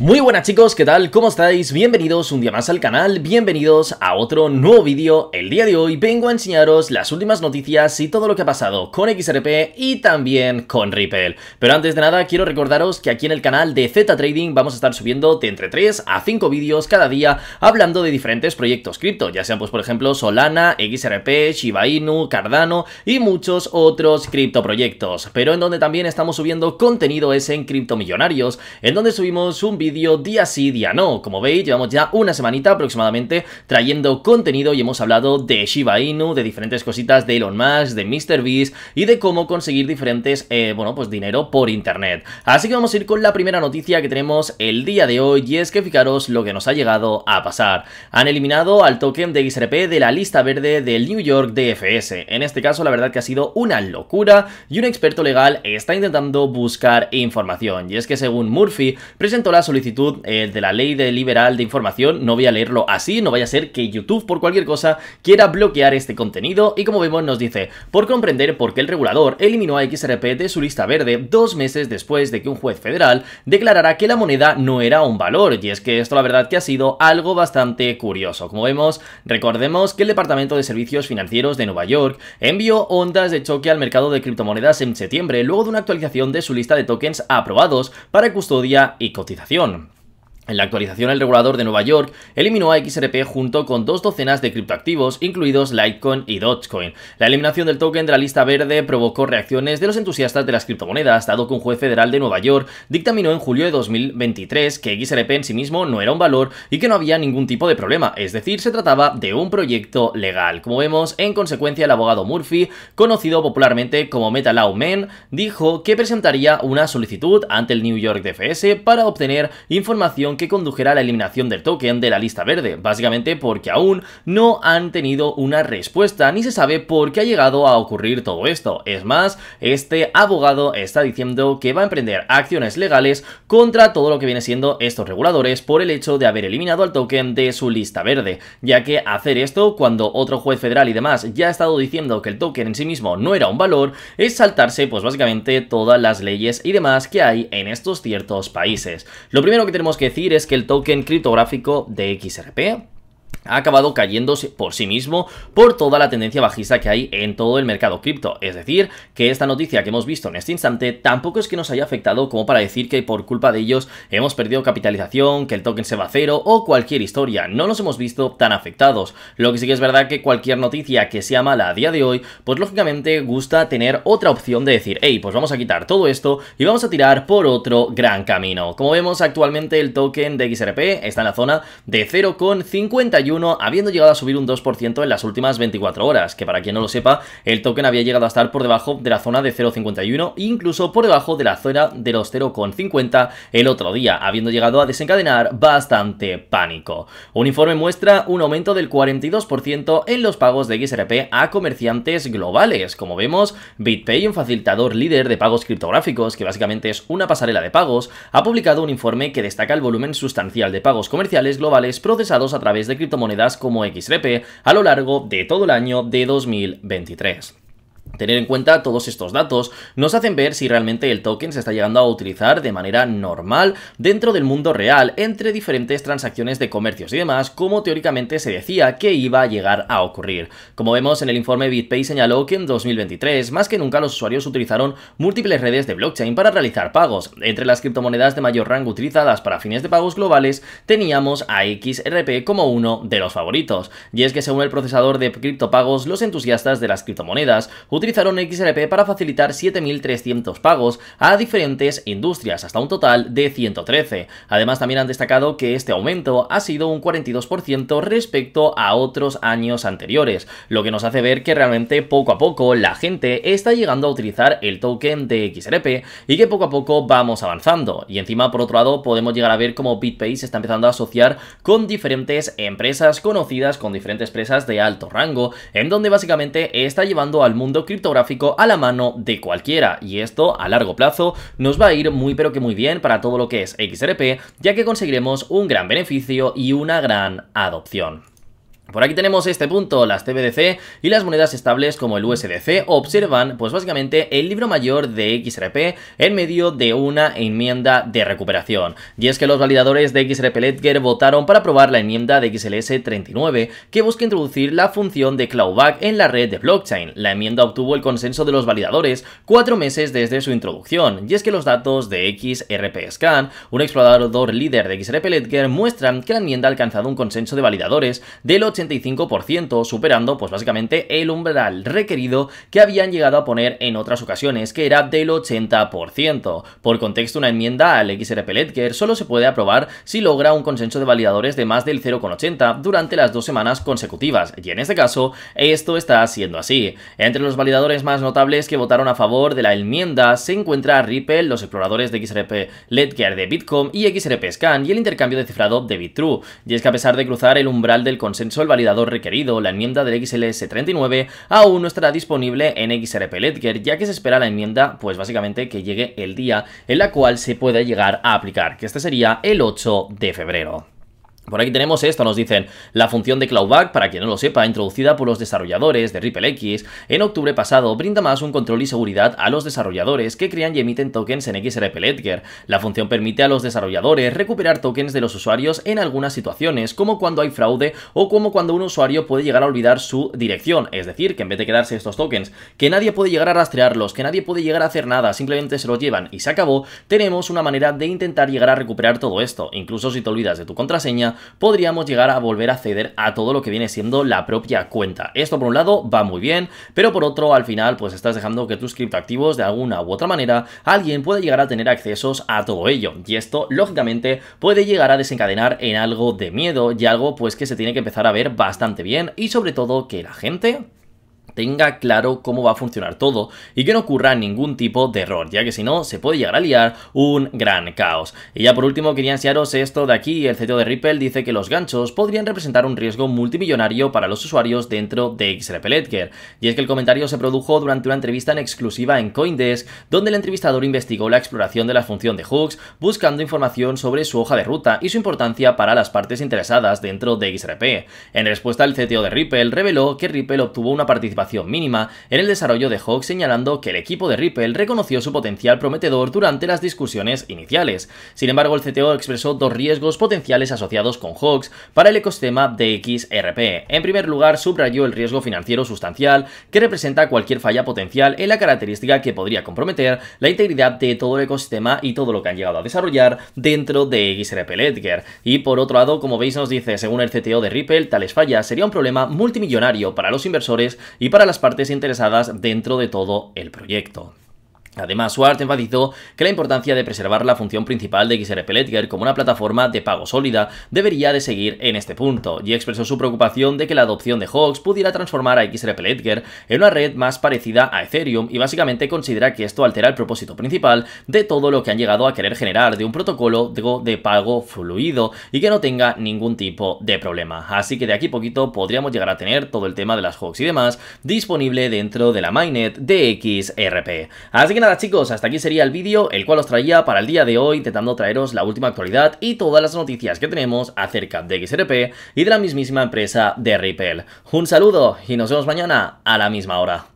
Muy buenas chicos, ¿qué tal? ¿Cómo estáis? Bienvenidos un día más al canal, bienvenidos a otro nuevo vídeo. El día de hoy vengo a enseñaros las últimas noticias y todo lo que ha pasado con XRP y también con Ripple. Pero antes de nada quiero recordaros que aquí en el canal de Z Trading vamos a estar subiendo de entre 3 a 5 vídeos cada día hablando de diferentes proyectos cripto, ya sean pues por ejemplo Solana, XRP, Shiba Inu, Cardano y muchos otros criptoproyectos. Pero en donde también estamos subiendo contenido es en Criptomillonarios, en donde subimos un vídeo día sí, día no. Como veis, llevamos ya una semanita aproximadamente trayendo contenido y hemos hablado de Shiba Inu, de diferentes cositas de Elon Musk, de MrBeast y de cómo conseguir diferentes, eh, bueno, pues dinero por internet. Así que vamos a ir con la primera noticia que tenemos el día de hoy y es que fijaros lo que nos ha llegado a pasar. Han eliminado al token de XRP de la lista verde del New York DFS. En este caso la verdad que ha sido una locura y un experto legal está intentando buscar información y es que según Murphy presentó la solución solicitud eh, de la ley de liberal de información, no voy a leerlo así, no vaya a ser que YouTube por cualquier cosa quiera bloquear este contenido y como vemos nos dice, por comprender por qué el regulador eliminó a XRP de su lista verde dos meses después de que un juez federal declarara que la moneda no era un valor y es que esto la verdad que ha sido algo bastante curioso. Como vemos, recordemos que el Departamento de Servicios Financieros de Nueva York envió ondas de choque al mercado de criptomonedas en septiembre luego de una actualización de su lista de tokens aprobados para custodia y cotización. on, En la actualización, el regulador de Nueva York eliminó a XRP junto con dos docenas de criptoactivos, incluidos Litecoin y Dogecoin. La eliminación del token de la lista verde provocó reacciones de los entusiastas de las criptomonedas, dado que un juez federal de Nueva York dictaminó en julio de 2023 que XRP en sí mismo no era un valor y que no había ningún tipo de problema, es decir, se trataba de un proyecto legal. Como vemos, en consecuencia, el abogado Murphy, conocido popularmente como Meta Men, dijo que presentaría una solicitud ante el New York DFS para obtener información que condujera a la eliminación del token de la lista verde, básicamente porque aún no han tenido una respuesta ni se sabe por qué ha llegado a ocurrir todo esto. Es más, este abogado está diciendo que va a emprender acciones legales contra todo lo que viene siendo estos reguladores por el hecho de haber eliminado al token de su lista verde, ya que hacer esto cuando otro juez federal y demás ya ha estado diciendo que el token en sí mismo no era un valor es saltarse pues básicamente todas las leyes y demás que hay en estos ciertos países. Lo primero que tenemos que decir es que el token criptográfico de XRP ha acabado cayéndose por sí mismo por toda la tendencia bajista que hay en todo el mercado cripto. Es decir, que esta noticia que hemos visto en este instante tampoco es que nos haya afectado como para decir que por culpa de ellos hemos perdido capitalización, que el token se va a cero o cualquier historia. No nos hemos visto tan afectados. Lo que sí que es verdad que cualquier noticia que sea mala a día de hoy, pues lógicamente gusta tener otra opción de decir, hey, pues vamos a quitar todo esto y vamos a tirar por otro gran camino. Como vemos actualmente el token de XRP está en la zona de 0,51 habiendo llegado a subir un 2% en las últimas 24 horas, que para quien no lo sepa, el token había llegado a estar por debajo de la zona de 0,51 e incluso por debajo de la zona de los 0,50 el otro día, habiendo llegado a desencadenar bastante pánico. Un informe muestra un aumento del 42% en los pagos de XRP a comerciantes globales. Como vemos, BitPay, un facilitador líder de pagos criptográficos, que básicamente es una pasarela de pagos, ha publicado un informe que destaca el volumen sustancial de pagos comerciales globales procesados a través de criptomonedas monedas como XRP a lo largo de todo el año de 2023. Tener en cuenta todos estos datos nos hacen ver si realmente el token se está llegando a utilizar de manera normal dentro del mundo real entre diferentes transacciones de comercios y demás, como teóricamente se decía que iba a llegar a ocurrir. Como vemos en el informe BitPay señaló que en 2023 más que nunca los usuarios utilizaron múltiples redes de blockchain para realizar pagos. Entre las criptomonedas de mayor rango utilizadas para fines de pagos globales teníamos a XRP como uno de los favoritos. Y es que según el procesador de criptopagos, los entusiastas de las criptomonedas utilizaron XRP para facilitar 7.300 pagos a diferentes industrias, hasta un total de 113. Además, también han destacado que este aumento ha sido un 42% respecto a otros años anteriores, lo que nos hace ver que realmente poco a poco la gente está llegando a utilizar el token de XRP y que poco a poco vamos avanzando. Y encima, por otro lado, podemos llegar a ver cómo BitPay se está empezando a asociar con diferentes empresas conocidas, con diferentes empresas de alto rango, en donde básicamente está llevando al mundo criptográfico a la mano de cualquiera y esto a largo plazo nos va a ir muy pero que muy bien para todo lo que es XRP ya que conseguiremos un gran beneficio y una gran adopción. Por aquí tenemos este punto, las TBDC y las monedas estables como el USDC observan pues básicamente el libro mayor de XRP en medio de una enmienda de recuperación. Y es que los validadores de XRP Ledger votaron para aprobar la enmienda de XLS 39 que busca introducir la función de clawback en la red de blockchain. La enmienda obtuvo el consenso de los validadores cuatro meses desde su introducción. Y es que los datos de XRP Scan, un explorador líder de XRP Ledger, muestran que la enmienda ha alcanzado un consenso de validadores del 80 superando pues básicamente el umbral requerido que habían llegado a poner en otras ocasiones, que era del 80%. Por contexto, una enmienda al XRP Ledger solo se puede aprobar si logra un consenso de validadores de más del 0,80 durante las dos semanas consecutivas, y en este caso esto está siendo así. Entre los validadores más notables que votaron a favor de la enmienda se encuentra Ripple, los exploradores de XRP Ledger de Bitcoin y XRP Scan y el intercambio de cifrado de BitTrue. Y es que a pesar de cruzar el umbral del consenso el validador requerido, la enmienda del XLS39 aún no estará disponible en XRP Ledger, ya que se espera la enmienda, pues básicamente que llegue el día en la cual se pueda llegar a aplicar, que este sería el 8 de febrero. Por aquí tenemos esto, nos dicen, la función de clawback, para quien no lo sepa, introducida por los desarrolladores de Ripple X en octubre pasado, brinda más un control y seguridad a los desarrolladores que crean y emiten tokens en XRP Ledger. La función permite a los desarrolladores recuperar tokens de los usuarios en algunas situaciones, como cuando hay fraude o como cuando un usuario puede llegar a olvidar su dirección, es decir, que en vez de quedarse estos tokens, que nadie puede llegar a rastrearlos, que nadie puede llegar a hacer nada, simplemente se los llevan y se acabó, tenemos una manera de intentar llegar a recuperar todo esto, incluso si te olvidas de tu contraseña, podríamos llegar a volver a acceder a todo lo que viene siendo la propia cuenta. Esto por un lado va muy bien, pero por otro al final pues estás dejando que tus criptoactivos de alguna u otra manera alguien pueda llegar a tener accesos a todo ello y esto lógicamente puede llegar a desencadenar en algo de miedo y algo pues que se tiene que empezar a ver bastante bien y sobre todo que la gente tenga claro cómo va a funcionar todo y que no ocurra ningún tipo de error, ya que si no se puede llegar a liar un gran caos. Y ya por último quería enseñaros esto de aquí, el CTO de Ripple dice que los ganchos podrían representar un riesgo multimillonario para los usuarios dentro de XRP Ledger. Y es que el comentario se produjo durante una entrevista en exclusiva en Coindesk, donde el entrevistador investigó la exploración de la función de hooks, buscando información sobre su hoja de ruta y su importancia para las partes interesadas dentro de XRP. En respuesta, el CTO de Ripple reveló que Ripple obtuvo una participación mínima en el desarrollo de Hawk señalando que el equipo de Ripple reconoció su potencial prometedor durante las discusiones iniciales. Sin embargo, el CTO expresó dos riesgos potenciales asociados con Hawks para el ecosistema de XRP. En primer lugar, subrayó el riesgo financiero sustancial que representa cualquier falla potencial en la característica que podría comprometer la integridad de todo el ecosistema y todo lo que han llegado a desarrollar dentro de XRP Ledger. Y por otro lado, como veis nos dice, según el CTO de Ripple, tales fallas sería un problema multimillonario para los inversores y para las partes interesadas dentro de todo el proyecto. Además, Swart enfatizó que la importancia de preservar la función principal de XRP Ledger como una plataforma de pago sólida debería de seguir en este punto, y expresó su preocupación de que la adopción de Hawks pudiera transformar a XRP Ledger en una red más parecida a Ethereum y básicamente considera que esto altera el propósito principal de todo lo que han llegado a querer generar de un protocolo de pago fluido y que no tenga ningún tipo de problema. Así que de aquí poquito podríamos llegar a tener todo el tema de las Hawks y demás disponible dentro de la mainnet de XRP. Así que nada chicos, hasta aquí sería el vídeo, el cual os traía para el día de hoy, intentando traeros la última actualidad y todas las noticias que tenemos acerca de XRP y de la mismísima empresa de Ripple. Un saludo y nos vemos mañana a la misma hora.